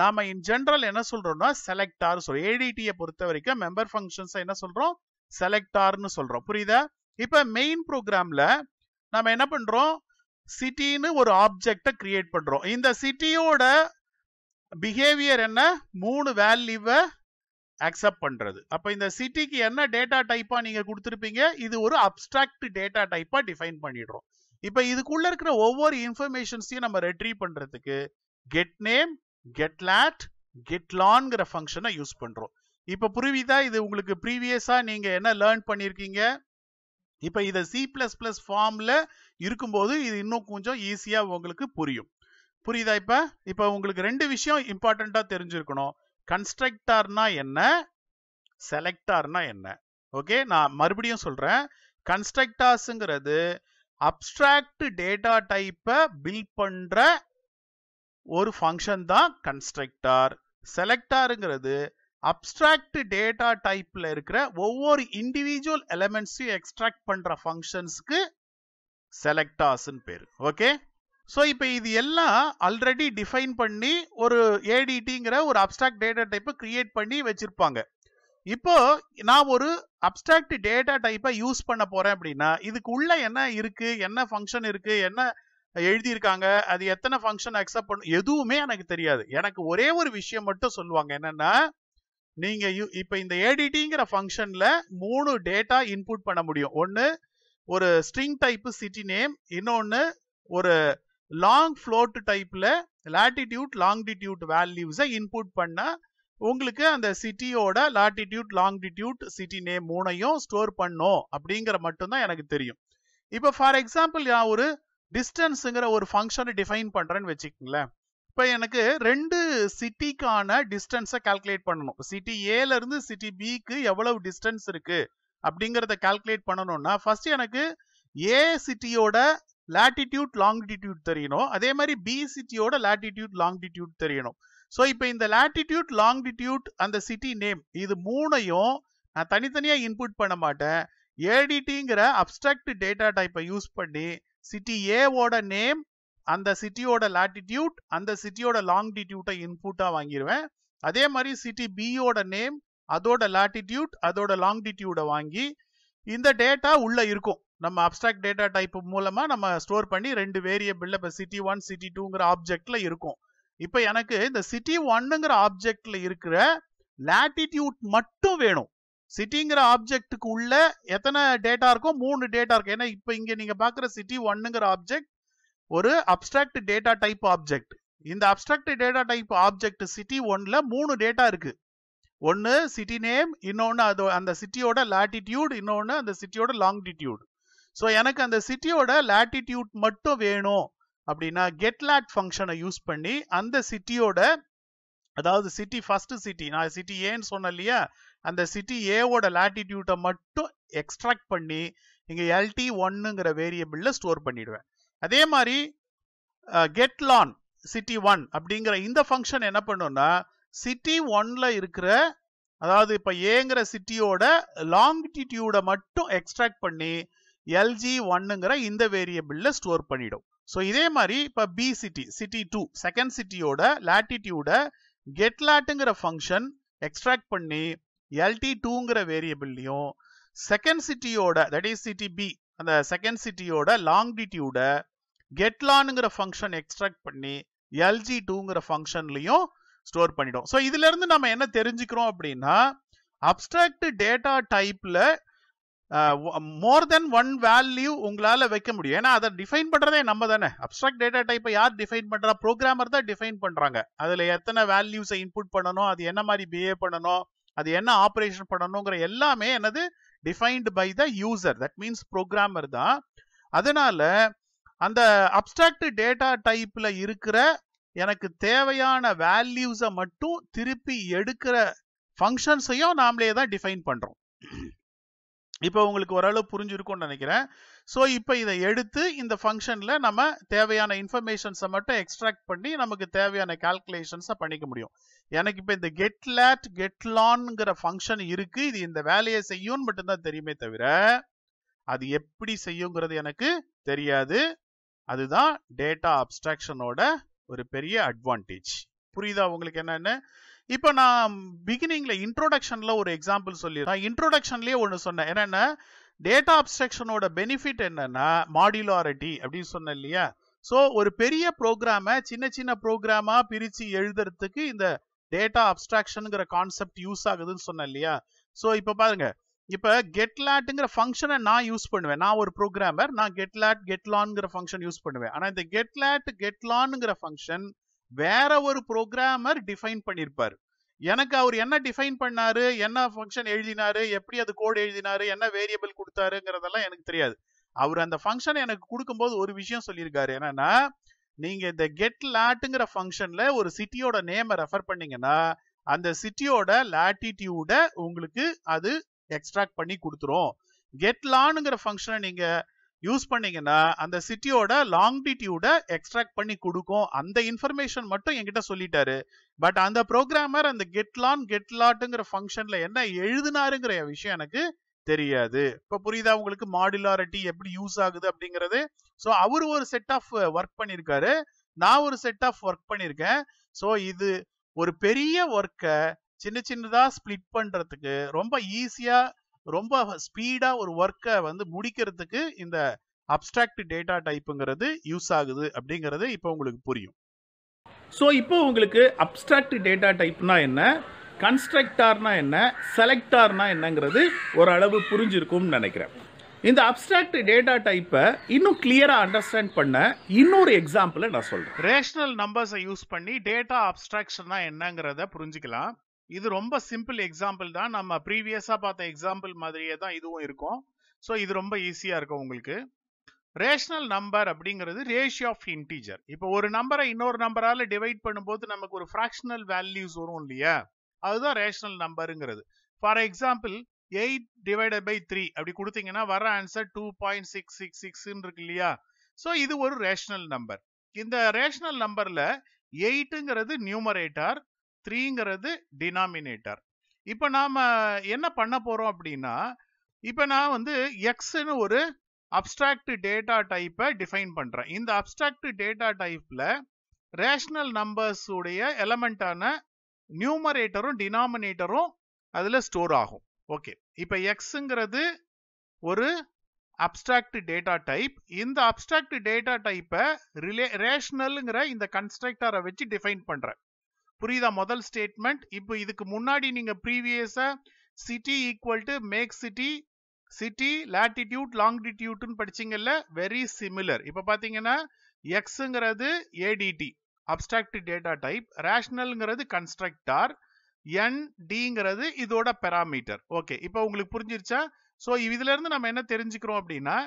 நாம இன் ஜென்ரல் என்ன சொல்றோம்னா செலக்ட் ஆர் சொல்கிறோம் ஏடிடியை பொறுத்த வரைக்கும் மெம்பர் ஃபங்க்ஷன்ஸை என்ன சொல்றோம் செலக்ட் ஆர்னு சொல்றோம் புரியுதா இப்ப மெயின் ப்ரோக்ராம்ல நாம என்ன பண்றோம் சிட்டின்னு ஒரு ஆப்ஜெக்ட கிரியேட் பண்றோம் இந்த சிட்டியோட பிஹேவியர் என்ன மூணு வேல்யூவை அக்செப்ட் பண்ணுறது அப்போ இந்த சிட்டிக்கு என்ன டேட்டா டைப்பாக நீங்கள் கொடுத்துருப்பீங்க இது ஒரு அப்ட்ராக்ட் டேட்டா டைப்பாக டிஃபைன் பண்ணிடுறோம் இப்போ இதுக்குள்ளே இருக்கிற ஒவ்வொரு இன்ஃபர்மேஷன்ஸையும் நம்ம ரெட்ரீவ் பண்ணுறதுக்கு get name get lat get லான்ங்கிற ஃபங்க்ஷனை யூஸ் பண்ணுறோம் இப்போ புரிவிதா இது உங்களுக்கு ப்ரீவியஸாக நீங்கள் என்ன லேர்ன் பண்ணியிருக்கீங்க இப்போ இதை சி ப்ளஸ் ப்ளஸ் ஃபார்மில் இருக்கும்போது இது இன்னும் கொஞ்சம் ஈஸியாக உங்களுக்கு புரியும் புரியுதா இப்போ இப்போ உங்களுக்கு ரெண்டு விஷயம் இம்பார்ட்டண்ட்டாக தெரிஞ்சிருக்கணும் கன்ஸ்ட்ரக்டார்னா என்ன செலக்டார்னா என்ன ஓகே நான் மறுபடியும் சொல்கிறேன் கன்ஸ்ட்ரக்டார்ஸுங்கிறது அப்ட்ராக்ட் டேட்டா டைப்பை பில் பண்ணுற ஒரு ஃபங்க்ஷன் தான் கன்ஸ்ட்ரக்டார் செலக்டாருங்கிறது அப்ட்ராக்ட் டேட்டா டைப்பில் இருக்கிற ஒவ்வொரு இண்டிவிஜுவல் எலமெண்ட்ஸையும் எக்ஸ்ட்ராக்ட் பண்ணுற ஃபங்க்ஷன்ஸ்க்கு செலக்டார்ஸ்ன்னு பேர் ஓகே ஸோ இப்போ இது எல்லாம் ஆல்ரெடி டிஃபைன் பண்ணி ஒரு ஏடிடிங்கிற ஒரு அப்டிராக்ட் டேட்டா டைப்பை கிரியேட் பண்ணி வச்சிருப்பாங்க இப்போ நான் ஒரு அப்டிராக்ட் டேட்டா டைப்பை யூஸ் பண்ண போறேன் அப்படின்னா இதுக்கு உள்ள என்ன இருக்கு என்ன ஃபங்க்ஷன் இருக்கு என்ன எழுதியிருக்காங்க அது எத்தனை ஃபங்க்ஷன் அக்செப்ட் பண்ணும் எதுவுமே எனக்கு தெரியாது எனக்கு ஒரே ஒரு விஷயம் மட்டும் சொல்லுவாங்க என்னன்னா நீங்க இப்ப இந்த ஏடிடிங்கிற ஃபங்க்ஷன்ல மூணு டேட்டா இன்புட் பண்ண முடியும் ஒன்னு ஒரு ஸ்ட்ரிங் டைப் சிட்டி நேம் இன்னொன்னு ஒரு லாங் ஃப்ளோட் டைப்பில் லாட்டிடியூட் லாங்டிடியூட் வேல்யூஸை இன்புட் பண்ண உங்களுக்கு அந்த சிட்டியோட லாட்டிடியூட் லாங்டிடியூட் சிட்டி நேம் மூணையும் ஸ்டோர் பண்ணும் அப்படிங்கிற மட்டும்தான் எனக்கு தெரியும் இப்போ ஃபார் எக்ஸாம்பிள் நான் ஒரு டிஸ்டன்ஸுங்கிற ஒரு ஃபங்க்ஷனை டிஃபைன் பண்ணுறேன்னு வச்சுக்கோங்களேன் இப்போ எனக்கு ரெண்டு சிட்டிக்கான டிஸ்டன்ஸை கால்குலேட் பண்ணணும் சிட்டி ஏலேருந்து சிட்டி பிக்கு எவ்வளவு டிஸ்டன்ஸ் இருக்குது அப்படிங்கிறத கால்குலேட் பண்ணணும்னா ஃபர்ஸ்ட் எனக்கு ஏ சிட்டியோட லாட்டிடியூட் லாங்கிடியூட் தெரியணும் அதே மாதிரி பி சிட்டியோட லாட்டிடியூட் லாங்கிடியூட் தெரியணும் ஸோ இப்போ இந்த லாட்டிடியூட் லாங்கிடியூட் அந்த சிட்டி நேம் இது மூணையும் நான் தனித்தனியாக இன்புட் பண்ண மாட்டேன் ஏடிடிங்கிற அப்டிராக்ட் டேட்டா டைப்பை யூஸ் பண்ணி சிட்டி ஏவோட நேம் அந்த சிட்டியோட லாட்டிடியூட் அந்த சிட்டியோட லாங்கிடியூட்டை இன்புட்டாக வாங்கிடுவேன் அதே மாதிரி சிட்டி பியோட நேம் அதோட லாட்டிடியூட் அதோட லாங்கிடியூடை வாங்கி இந்த டேட்டா உள்ள இருக்கும் நம்ம அப்டிராக்ட் டேட்டா டைப் மூலமா நம்ம ஸ்டோர் பண்ணி ரெண்டு வேரியபிள் இப்ப சிட்டி ஒன் சிட்டி டூங்கிற ஆப்ஜெக்ட்ல இருக்கும் இப்ப எனக்கு இந்த சிட்டி ஒன்னுங்கிற ஆப்ஜெக்ட்ல இருக்கிற லேட்டிடியூட் மட்டும் வேணும் சிட்டிங்கிற ஆப்ஜெக்ட்டுக்கு உள்ள எத்தனை டேட்டா இருக்கோ மூணு டேட்டா இருக்கும் ஏன்னா இப்போ இங்கே நீங்க பார்க்குற சிட்டி ஒன்னுங்கிற ஆப்ஜெக்ட் ஒரு அப்டிராக்ட் டேட்டா டைப் ஆப்ஜெக்ட் இந்த abstract data type object city ஒன்ல மூணு டேட்டா இருக்கு ஒன்று சிட்டி நேம் இன்னொன்று அது அந்த சிட்டியோட லாட்டிடியூட் இன்னொன்று அந்த சிட்டியோட லாங்டிடியூட் ஸோ எனக்கு அந்த சிட்டியோட லேட்டிடியூட் மட்டும் வேணும் அப்படின்னா லேட் ஃபங்க்ஷனை யூஸ் பண்ணி அந்த சிட்டியோட அதாவது சிட்டி ஃபர்ஸ்ட் சிட்டி நான் சிட்டி ஏன்னு சொன்னேன் இல்லையா அந்த சிட்டி ஏவோட லேட்டிடியூட்டை மட்டும் எக்ஸ்ட்ராக்ட் பண்ணி இங்கே எல்டி ஒன்னுங்கிற வேரியபிளில் ஸ்டோர் பண்ணிடுவேன் அதே மாதிரி கெட்லான் சிட்டி ஒன் அப்படிங்கிற இந்த ஃபங்க்ஷன் என்ன பண்ணுன்னா சிட்டி ஒன்ல இருக்கிற அதாவது இப்போ ஏங்கிற சிட்டியோட லாங்கிடியூடை மட்டும் எக்ஸ்ட்ராக்ட் பண்ணி எல்ஜி ஒன்னுங்கிற இந்த வேரியபிளில் ஸ்டோர் பண்ணிடும் ஸோ இதே மாதிரி இப்போ B city city two second சிட்டியோட லாட்டிடியூட கெட் லாட்டுங்கிற ஃபங்க்ஷன் எக்ஸ்ட்ராக்ட் பண்ணி எல்டி டூங்கிற வேரியபிள்லையும் செகண்ட் சிட்டியோட தட் இஸ் சிட்டி பி அந்த செகண்ட் சிட்டியோட லாங்டிடியூட கெட்லானுங்கிற ஃபங்க்ஷன் எக்ஸ்ட்ராக்ட் பண்ணி எல்ஜி டூங்கிற ஃபங்க்ஷன்லையும் ஸ்டோர் பண்ணிடும் ஸோ இதுலேருந்து நம்ம என்ன தெரிஞ்சுக்கிறோம் அப்படின்னா அப்டிராக்ட் டேட்டா டைப்பில் மோர் தென் ஒன் வேல்யூ உங்களால் வைக்க முடியும் ஏன்னா அதை டிஃபைன் பண்ணுறதே நம்ம தானே அப்ட்ராக்ட் டேட்டா டைப்பை யார் டிஃபைன் பண்ணுறா ப்ரோக்ராமர் தான் டிஃபைன் பண்ணுறாங்க அதில் எத்தனை வேல்யூஸை இன்புட் பண்ணணும் அது என்ன மாதிரி பிஹேவ் பண்ணணும் அது என்ன ஆப்ரேஷன் பண்ணணுங்கிற எல்லாமே என்னது defined by the user that means programmer தான் அதனால அந்த அப்ட்ராக்ட் டேட்டா டைப்பில் இருக்கிற எனக்கு தேவையான வேல்யூஸை மட்டும் திருப்பி எடுக்கிற ஃபங்க்ஷன்ஸையும் நாமளே தான் டிஃபைன் பண்ணுறோம் இப்போ உங்களுக்கு ஓரளவு புரிஞ்சிருக்கும்னு நினைக்கிறேன் ஸோ இப்போ இதை எடுத்து இந்த ஃபங்க்ஷனில் நம்ம தேவையான இன்ஃபர்மேஷன்ஸை மட்டும் எக்ஸ்ட்ராக்ட் பண்ணி நமக்கு தேவையான கால்குலேஷன்ஸை பண்ணிக்க முடியும் எனக்கு இப்போ இந்த கெட்லாட் கெட்லான்ங்கிற ஃபங்க்ஷன் இருக்கு இது இந்த வேலையை செய்யும்னு மட்டும்தான் தெரியுமே தவிர அது எப்படி செய்யுங்கிறது எனக்கு தெரியாது அதுதான் டேட்டா அப்ஸ்ட்ராக்ஷனோட ஒரு பெரிய அட்வான்டேஜ் புரியுதா உங்களுக்கு என்னன்னு இப்போ நான் பிகினிங்ல இன்ட்ரோடக்ஷன்ல ஒரு எக்ஸாம்பிள் சொல்லியிருந்தேன் இன்ட்ரோடக்ஷன்லயே ஒன்று சொன்னேன் என்னென்ன டேட்டா அப்ஸ்ட்ரக்ஷனோட பெனிஃபிட் என்னன்னா மாடியுலாரிட்டி அப்படின்னு சொன்னேன் இல்லையா ஸோ ஒரு பெரிய ப்ரோக்ராமை சின்ன சின்ன ப்ரோக்ராமா பிரிச்சு எழுதுறதுக்கு இந்த டேட்டா அப்ஸ்ட்ராக்ஷனுங்கிற கான்செப்ட் யூஸ் ஆகுதுன்னு சொன்னேன் இல்லையா ஸோ இப்போ பாருங்க இப்போ கெட்லாட்டுங்கிற ஃபங்க்ஷனை நான் யூஸ் பண்ணுவேன் நான் ஒரு ப்ரோக்ராமர் நான் கெட்லாட் கெட்லான்ங்கிற ஃபங்க்ஷன் யூஸ் பண்ணுவேன் ஆனால் இந்த கெட்லாட் கெட்லான்ங்கிற ஃபங்க்ஷன் வேற ஒரு ப்ரோக்ராமர் டிஃபைன் பண்ணியிருப்பார் எனக்கு அவர் என்ன டிஃபைன் பண்ணாரு என்ன ஃபங்க்ஷன் எழுதினாரு எப்படி அது கோடு எழுதினாரு என்ன வேரியபிள் கொடுத்தாருங்கிறதெல்லாம் எனக்கு தெரியாது அவர் அந்த ஃபங்க்ஷன் எனக்கு கொடுக்கும்போது ஒரு விஷயம் சொல்லியிருக்காரு என்னன்னா நீங்க இந்த கெட் லாட்டுங்கிற ஃபங்க்ஷன்ல ஒரு சிட்டியோட நேமை ரெஃபர் பண்ணீங்கன்னா அந்த சிட்டியோட லாட்டிடியூட உங்களுக்கு அது எக்ஸ்ட்ராக்ட் பண்ணி கொடுத்துரும் கெட் லான்ங்கிற ஃபங்க்ஷனை நீங்க யூஸ் பண்ணீங்கன்னா அந்த சிட்டியோட லாங்டிடியூட எக்ஸ்ட்ராக்ட் பண்ணி கொடுக்கும் அந்த இன்ஃபர்மேஷன் மட்டும் என்கிட்ட சொல்லிட்டாரு பட் அந்த ப்ரோக்ராமர் அந்த கெட்லான் கெட்லாட்டுங்கிற ஃபங்க்ஷன்ல என்ன எழுதினாருங்கிற விஷயம் எனக்கு தெரியாது இப்ப புரியுதா உங்களுக்கு மாடுலாரிட்டி எப்படி யூஸ் ஆகுது அப்படிங்கிறது ஸோ அவர் ஒரு செட் ஆஃப் ஒர்க் பண்ணியிருக்காரு நான் ஒரு செட் ஆஃப் ஒர்க் பண்ணியிருக்கேன் ஸோ இது ஒரு பெரிய ஒர்க்கை சின்ன சின்னதாக ஸ்பிளிட் பண்ணுறதுக்கு ரொம்ப ஈஸியாக ரொம்ப ஸ்பீடாக ஒரு ஒர்க்கை வந்து முடிக்கிறதுக்கு இந்த அப்டிராக்ட் டேட்டா டைப்புங்கிறது யூஸ் ஆகுது அப்படிங்கிறது இப்போ உங்களுக்கு புரியும் ஸோ இப்போ உங்களுக்கு அப்டிராக்ட் டேட்டா டைப்னா என்ன கன்ஸ்ட்ரக்டார்னா என்ன செலக்டார்னா என்னங்கிறது ஓரளவு புரிஞ்சிருக்கும்னு நினைக்கிறேன் இந்த அப்டிராக்ட் டேட்டா டைப்பை இன்னும் கிளியராக அண்டர்ஸ்டாண்ட் பண்ண இன்னொரு எக்ஸாம்பிளை நான் சொல்கிறேன் ரேஷனல் நம்பர்ஸை யூஸ் பண்ணி டேட்டா அப்டிராக்ஷன்னா என்னங்கிறத புரிஞ்சுக்கலாம் இது ரொம்ப சிம்பிள் எக்ஸாம்பிள் தான் நம்ம ப்ரீவியஸாக பார்த்த எக்ஸாம்பிள் மாதிரியே தான் இதுவும் இருக்கும் ஸோ இது ரொம்ப ஈஸியாக இருக்கும் உங்களுக்கு ரேஷனல் நம்பர் அப்படிங்கிறது ரேஷியோ ஆஃப் இன்டீஜர் இப்போ ஒரு நம்பரை இன்னொரு நம்பரால் டிவைட் பண்ணும்போது நமக்கு ஒரு ஃப்ராக்ஷனல் வேல்யூஸ் வரும் இல்லையா அதுதான் ரேஷனல் நம்பருங்கிறது for example eight divided by three அப்படி கொடுத்தீங்கன்னா வர answer two point six six சிக்ஸ்ன்னு இருக்கு இல்லையா ஸோ இது ஒரு ரேஷனல் நம்பர் இந்த ரேஷனல் நம்பரில் எயிட்டுங்கிறது நியூமரேட்டர் த்ரீங்கிறது டினாமினேட்டர் இப்போ நாம் என்ன பண்ண போகிறோம் அப்படின்னா இப்போ நான் வந்து எக்ஸ்னு ஒரு அப்டிராக்ட் டேட்டா டைப்பை டிஃபைன் பண்ணுறேன் இந்த அப்டிராக்ட் டேட்டா டைப்பில் ரேஷ்னல் நம்பர்ஸ் உடைய எலமெண்ட்டான நியூமரேட்டரும் டினாமினேட்டரும் அதில் ஸ்டோர் ஆகும் ஓகே இப்போ எக்ஸுங்கிறது ஒரு அப்டிராக்ட் டேட்டா டைப் இந்த அப்டிராக்ட் டேட்டா டைப்பை ரிலே ரேஷ்னலுங்கிற இந்த கன்ஸ்ட்ரக்டரை வச்சு டிஃபைன் பண்ணுறேன் புரியுதா முதல் ஸ்டேட்மெண்ட் இப்போ இதுக்கு முன்னாடி நீங்க ப்ரீவியஸா city equal to make city city latitude லாங்கிடியூட்னு படிச்சிங்கல்ல வெரி சிமிலர் இப்போ பார்த்தீங்கன்னா எக்ஸுங்கிறது ஏடிடி அப்டிராக்ட் டேட்டா டைப் ரேஷனல்ங்கிறது கன்ஸ்ட்ரக்டார் என் டிங்கிறது இதோட பெராமீட்டர் ஓகே இப்போ உங்களுக்கு புரிஞ்சிருச்சா ஸோ இதுல இருந்து நம்ம என்ன தெரிஞ்சுக்கிறோம் அப்படின்னா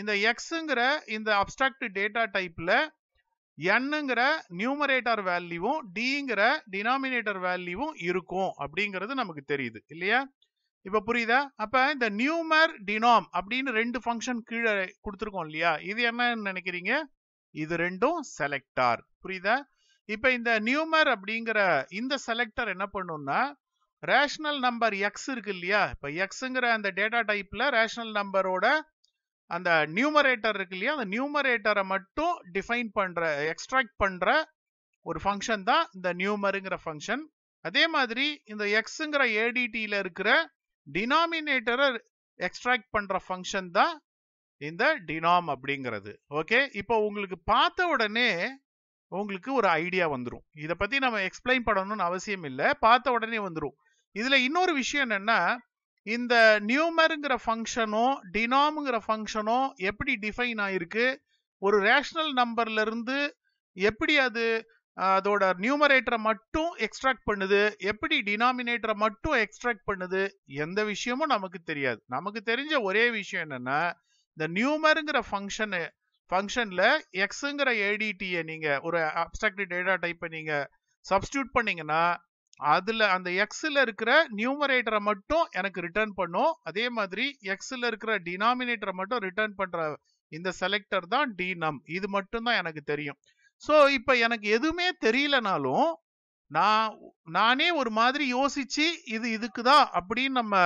இந்த எக்ஸுங்கிற இந்த அப்டிராக்ட் டேட்டா டைப்ல என்னங்கிற நியூமரேட்டர் வேல்யூவும் டிங்கிற டினாமினேட்டர் வேல்யூவும் இருக்கும் அப்படிங்கிறது நமக்கு தெரியுது இல்லையா இப்ப புரியுதா அப்ப இந்த நியூமர் டினாம் அப்படின்னு ரெண்டு ஃபங்க்ஷன் கீழே கொடுத்துருக்கோம் இல்லையா இது என்ன நினைக்கிறீங்க இது ரெண்டும் செலக்டார் புரியுதா இப்ப இந்த நியூமர் அப்படிங்கிற இந்த செலக்டர் என்ன பண்ணும்னா ரேஷனல் நம்பர் எக்ஸ் இருக்கு இல்லையா இப்ப எக்ஸுங்கிற அந்த டேட்டா டைப்ல ரேஷனல் நம்பரோட அந்த நியூமரேட்டர் இருக்கு இல்லையா அந்த நியூமரேட்டரை மட்டும் டிஃபைன் பண்ற எக்ஸ்ட்ராக்ட் பண்ற ஒரு ஃபங்க்ஷன் தான் இந்த நியூமருங்கிற ஃபங்க்ஷன் அதே மாதிரி இந்த எக்ஸுங்கிற ஏடிடியில் இருக்கிற டினாமினேட்டரை எக்ஸ்ட்ராக்ட் பண்ற ஃபங்க்ஷன் தான் இந்த டினாம் அப்படிங்கிறது ஓகே இப்போ உங்களுக்கு பார்த்த உடனே உங்களுக்கு ஒரு ஐடியா வந்துடும் இதை பத்தி நம்ம எக்ஸ்பிளைன் பண்ணணும்னு அவசியம் இல்லை பார்த்த உடனே வந்துடும் இதுல இன்னொரு விஷயம் என்னன்னா இந்த நியூமருங்கிற ஃபங்க்ஷனும் டினாமுங்கிற ஃபங்க்ஷனும் எப்படி டிஃபைன் ஆயிருக்கு ஒரு ரேஷ்னல் நம்பர்லேருந்து எப்படி அது அதோட நியூமரேட்டரை மட்டும் எக்ஸ்ட்ராக்ட் பண்ணுது எப்படி டினாமினேட்டரை மட்டும் எக்ஸ்ட்ராக்ட் பண்ணுது எந்த விஷயமும் நமக்கு தெரியாது நமக்கு தெரிஞ்ச ஒரே விஷயம் என்னன்னா இந்த நியூமருங்கிற ஃபங்க்ஷனு ஃபங்க்ஷனில் எக்ஸுங்கிற ஏடிடியை நீங்கள் ஒரு அப்டிராக்ட் டேட்டா டைப்பை நீங்கள் சப்ஸ்டியூட் பண்ணிங்கன்னா அதுல அந்த எக்ஸில் இருக்கிற நியூமரேட்டரை மட்டும் எனக்கு ரிட்டர்ன் பண்ணும் அதே மாதிரி எக்ஸில் இருக்கிற டினாமினேட்டரை மட்டும் ரிட்டர்ன் பண்ற இந்த செலக்டர் தான் நம் இது மட்டும் தான் எனக்கு தெரியும் ஸோ இப்போ எனக்கு எதுவுமே தெரியலனாலும் நான் நானே ஒரு மாதிரி யோசிச்சு இது இதுக்கு தான் அப்படின்னு நம்ம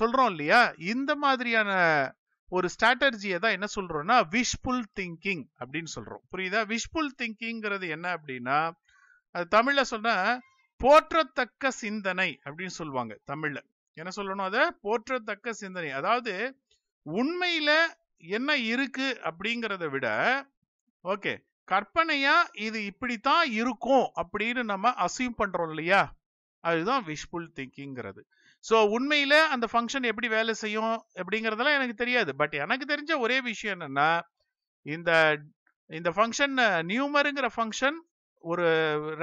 சொல்றோம் இல்லையா இந்த மாதிரியான ஒரு ஸ்ட்ராட்டர்ஜியை தான் என்ன சொல்றோம்னா விஷ்புல் திங்கிங் அப்படின்னு சொல்றோம் புரியுதா விஷ்புல் திங்கிங்கிறது என்ன அப்படின்னா அது தமிழ்ல சொன்ன போற்றத்தக்க சிந்தனை அப்படின்னு சொல்லுவாங்க தமிழ்ல என்ன சொல்லணும் அதை போற்றத்தக்க சிந்தனை அதாவது உண்மையில என்ன இருக்கு அப்படிங்கிறத விட ஓகே கற்பனையா இது இப்படித்தான் இருக்கும் அப்படின்னு நம்ம அசியூம் பண்றோம் இல்லையா அதுதான் விஷ்புல் திங்கிங்கிறது ஸோ உண்மையில அந்த ஃபங்க்ஷன் எப்படி வேலை செய்யும் அப்படிங்கிறதெல்லாம் எனக்கு தெரியாது பட் எனக்கு தெரிஞ்ச ஒரே விஷயம் என்னன்னா இந்த இந்த ஃபங்க்ஷன் நியூமருங்கிற ஃபங்க்ஷன் ஒரு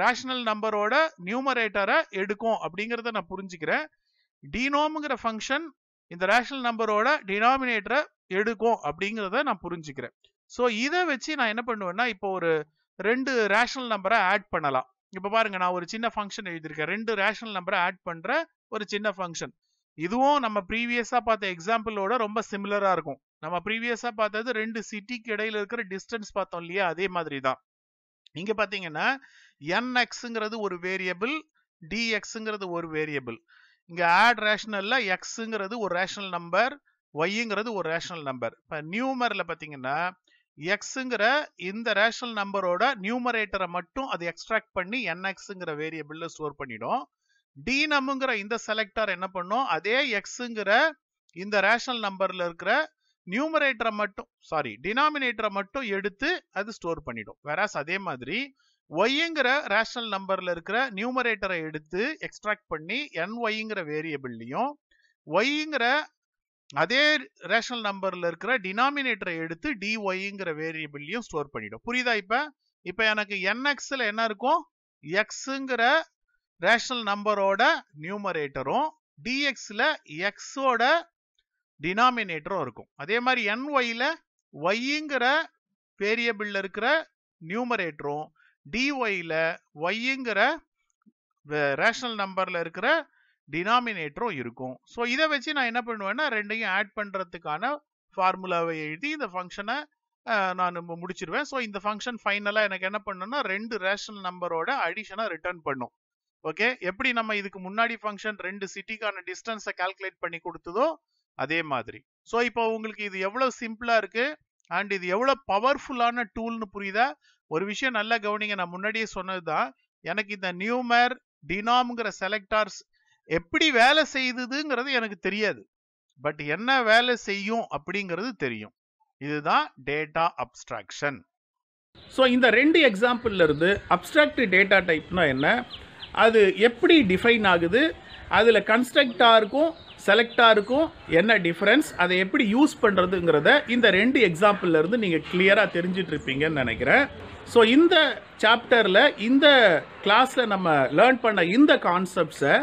ரேஷனல் நம்பரோட நியூமரேட்டரை எடுக்கும் அப்படிங்கிறத நான் புரிஞ்சுக்கிறேன் டினோமுங்கிற ஃபங்க்ஷன் இந்த ரேஷனல் நம்பரோட டினாமினேட்டரை எடுக்கும் அப்படிங்கிறத நான் புரிஞ்சுக்கிறேன் ஸோ இதை வச்சு நான் என்ன பண்ணுவேன்னா இப்போ ஒரு ரெண்டு ரேஷனல் நம்பரை ஆட் பண்ணலாம் இப்போ பாருங்க நான் ஒரு சின்ன ஃபங்க்ஷன் எழுதியிருக்கேன் ரெண்டு ரேஷனல் நம்பரை ஆட் பண்ணுற ஒரு சின்ன ஃபங்க்ஷன் இதுவும் நம்ம ப்ரீவியஸாக பார்த்த எக்ஸாம்பிளோட ரொம்ப சிமிலராக இருக்கும் நம்ம ப்ரீவியஸாக பார்த்தது ரெண்டு சிட்டிக்கு இடையில இருக்கிற டிஸ்டன்ஸ் பார்த்தோம் இல்லையா அதே மாதிரி தான் இங்க பாத்தீங்கன்னா என் எக்ஸ்ங்கிறது ஒரு வேரியபிள் டிஎக்ஸுங்கிறது ஒரு வேரியபிள் இங்க ஆட் ரேஷனல்ல எக்ஸுங்கிறது ஒரு ரேஷனல் நம்பர் ஒய்ங்கிறது ஒரு ரேஷனல் நம்பர் இப்ப நியூமர்ல பாத்தீங்கன்னா எக்ஸுங்கிற இந்த ரேஷனல் நம்பரோட நியூமரேட்டரை மட்டும் அதை எக்ஸ்ட்ராக்ட் பண்ணி என்எக்ஸுங்கிற வேரியபிள்ல ஸ்டோர் பண்ணிடும் டி டினம்ங்கிற இந்த செலக்டர் என்ன பண்ணும் அதே எக்ஸுங்கிற இந்த ரேஷனல் நம்பர்ல இருக்கிற நியூமரேட்டரை மட்டும் சாரி டினாமினேட்டரை மட்டும் எடுத்து அது ஸ்டோர் பண்ணிடும் வேற அதே மாதிரி ஒய்ங்கிற ரேஷனல் நம்பர்ல இருக்கிற நியூமரேட்டரை எடுத்து எக்ஸ்ட்ராக்ட் பண்ணி என் ஒய்ங்கிற வேரியபிள்லையும் ஒய்ங்கிற அதே ரேஷனல் நம்பர்ல இருக்கிற டினாமினேட்டரை எடுத்து டி ஒய்ங்கிற வேரியபிள்லையும் ஸ்டோர் பண்ணிடும் புரியுதா இப்ப இப்ப எனக்கு என்எக்ஸ்ல என்ன இருக்கும் எக்ஸுங்கிற ரேஷனல் நம்பரோட நியூமரேட்டரும் டிஎக்ஸ்ல எக்ஸோட டினாமினேட்டரும் இருக்கும் அதே மாதிரி என் ஒய்ல ஒய்ங்கிற வேரியபிள்ல இருக்கிற நியூமரேட்டரும் டிஒய்ல ஒய்ங்கிற ரேஷனல் நம்பர்ல இருக்கிற டினாமினேட்டரும் இருக்கும் ஸோ இதை வச்சு நான் என்ன பண்ணுவேன்னா ரெண்டையும் ஆட் பண்ணுறதுக்கான ஃபார்முலாவை எழுதி இந்த ஃபங்க்ஷனை நான் முடிச்சிருவேன் ஸோ இந்த ஃபங்க்ஷன் ஃபைனலாக எனக்கு என்ன பண்ணுன்னா ரெண்டு ரேஷனல் நம்பரோட அடிஷனாக ரிட்டர்ன் பண்ணும் ஓகே எப்படி நம்ம இதுக்கு முன்னாடி ஃபங்க்ஷன் ரெண்டு சிட்டிக்கான டிஸ்டன்ஸை கால்குலேட் பண்ணி கொடுத்ததோ அதே மாதிரி ஸோ இப்போ உங்களுக்கு இது எவ்வளோ சிம்பிளாக இருக்குது அண்ட் இது எவ்வளோ பவர்ஃபுல்லான டூல்னு புரியுதா ஒரு விஷயம் நல்லா கவனிங்க நான் முன்னாடியே சொன்னது தான் எனக்கு இந்த நியூமர் டினாம்ங்கிற செலக்டார்ஸ் எப்படி வேலை செய்யுதுங்கிறது எனக்கு தெரியாது பட் என்ன வேலை செய்யும் அப்படிங்கிறது தெரியும் இதுதான் டேட்டா அப்ஸ்ட்ராக்ஷன் ஸோ இந்த ரெண்டு எக்ஸாம்பிளில் இருந்து அப்ஸ்ட்ராக்ட் டேட்டா டைப்னா என்ன அது எப்படி டிஃபைன் ஆகுது அதில் கன்ஸ்ட்ரக்டாக இருக்கும் செலக்டாக இருக்கும் என்ன டிஃப்ரென்ஸ் அதை எப்படி யூஸ் பண்ணுறதுங்கிறத இந்த ரெண்டு எக்ஸாம்பிள்லேருந்து நீங்கள் கிளியராக தெரிஞ்சிட்ருப்பீங்கன்னு நினைக்கிறேன் ஸோ இந்த சாப்டரில் இந்த கிளாஸில் நம்ம லேர்ன் பண்ண இந்த கான்செப்ட்ஸை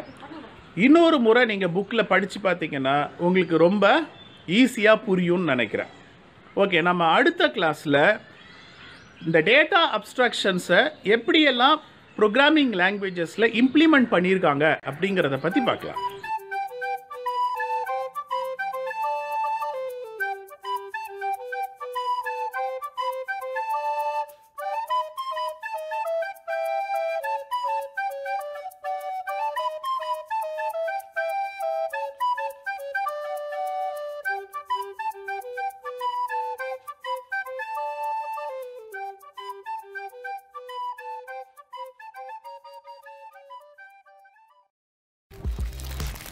இன்னொரு முறை நீங்கள் புக்கில் படித்து பார்த்தீங்கன்னா உங்களுக்கு ரொம்ப ஈஸியாக புரியும்னு நினைக்கிறேன் ஓகே நம்ம அடுத்த கிளாஸில் இந்த டேட்டா அப்ஸ்ட்ராக்ஷன்ஸை எப்படியெல்லாம் ப்ரோக்ராமிங் லாங்குவேஜஸில் இம்ப்ளிமெண்ட் பண்ணியிருக்காங்க அப்படிங்கிறத பற்றி பார்க்கலாம்